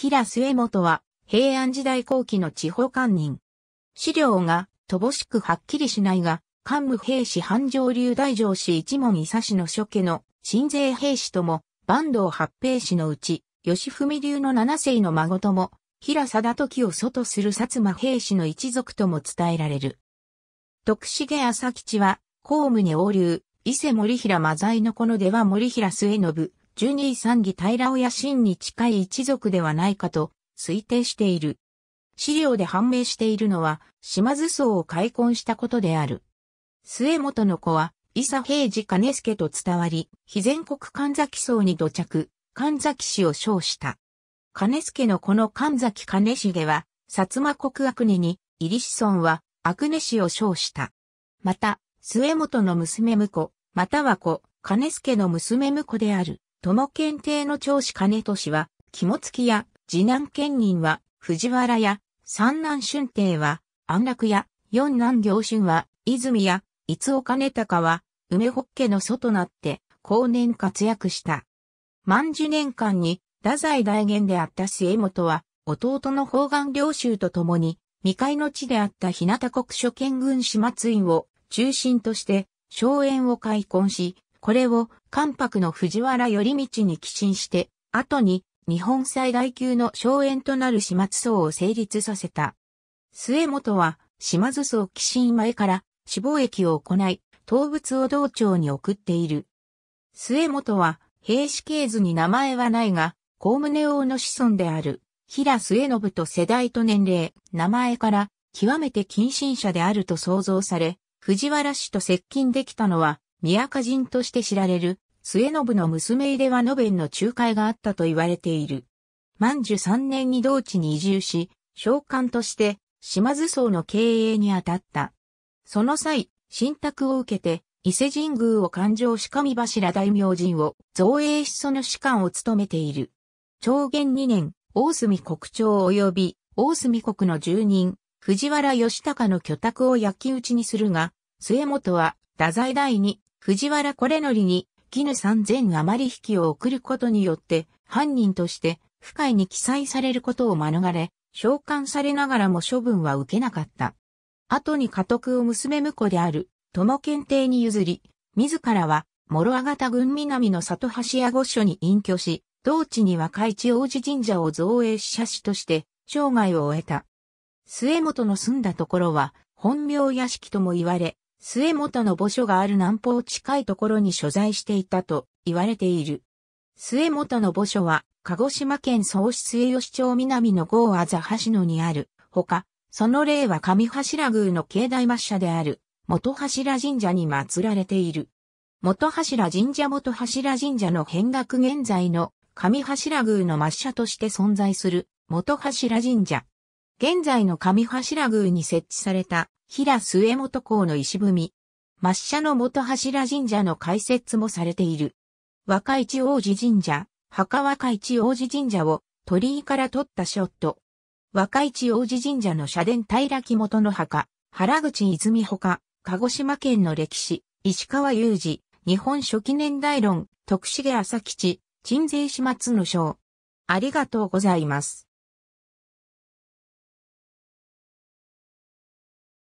平末元は平安時代後期の地方官人。資料が乏しくはっきりしないが、桓武兵士繁盛流大城氏一門伊佐氏の諸家の新税兵士とも、坂東八平氏のうち、吉文流の七世の孫とも、平貞時を祖とする薩摩兵士の一族とも伝えられる。徳重朝吉は、公務に横流、伊勢森平真在のこの出は森平末信、十二位三義平親親に近い一族ではないかと推定している。資料で判明しているのは、島津荘を開墾したことである。末本の子は、伊佐平治兼助と伝わり、非全国神崎荘に土着、神崎氏を称した。兼助の子の神崎兼重は、薩摩国悪根に、入り子孫は、悪根氏を称した。また、末本の娘婿、または子、兼助の娘婿である。友検定の長子金俊は、肝付や、次男兼人は、藤原や、三男春帝は、安楽や、四男行春は、泉や、伊津岡根高は、梅北家の祖となって、後年活躍した。万寿年間に、太宰大元であった末元は、弟の方眼領衆と共に、未開の地であった日向国諸見軍始末院を中心として、荘園を開墾し、これを関白の藤原頼道に寄進して、後に日本最大級の荘園となる島津荘を成立させた。末本は島津荘寄進前から死亡役を行い、動物を道庁に送っている。末本は兵士系図に名前はないが、小宗王の子孫である平末信と世代と年齢、名前から極めて近親者であると想像され、藤原氏と接近できたのは宮家人として知られる、末信の娘入れは延の仲介があったと言われている。万寿三年に同地に移住し、召喚として、島津荘の経営に当たった。その際、信託を受けて、伊勢神宮を勘定し神柱大明神を造営しその士官を務めている。長元二年、大隅国長及び大隅国の住人、藤原義隆の居宅を焼き討ちにするが、末本は太宰大に藤原これのりに、絹3 0余り引きを送ることによって、犯人として、不快に記載されることを免れ、召喚されながらも処分は受けなかった。後に家督を娘婿である、友検定に譲り、自らは、諸あがた南の里橋屋御所に隠居し、同地には海地王子神社を造営し社士として、生涯を終えた。末本の住んだところは、本名屋敷とも言われ、末元の墓所がある南方近いところに所在していたと言われている。末元の墓所は、鹿児島県総市末吉町南の郷あざ橋野にある、ほか、その例は上柱宮の境内抹社である、元柱神社に祀られている。元柱神社元柱神社の変額現在の上柱宮の抹社として存在する元柱神社。現在の上柱宮に設置された平末元公の石踏み、抹社の元柱神社の開設もされている。若市王子神社、墓若市王子神社を鳥居から取ったショット。若市王子神社の社殿平木元の墓、原口泉ほか、鹿児島県の歴史、石川雄二、日本初期年代論、徳重朝吉、鎮西始末の章。ありがとうございます。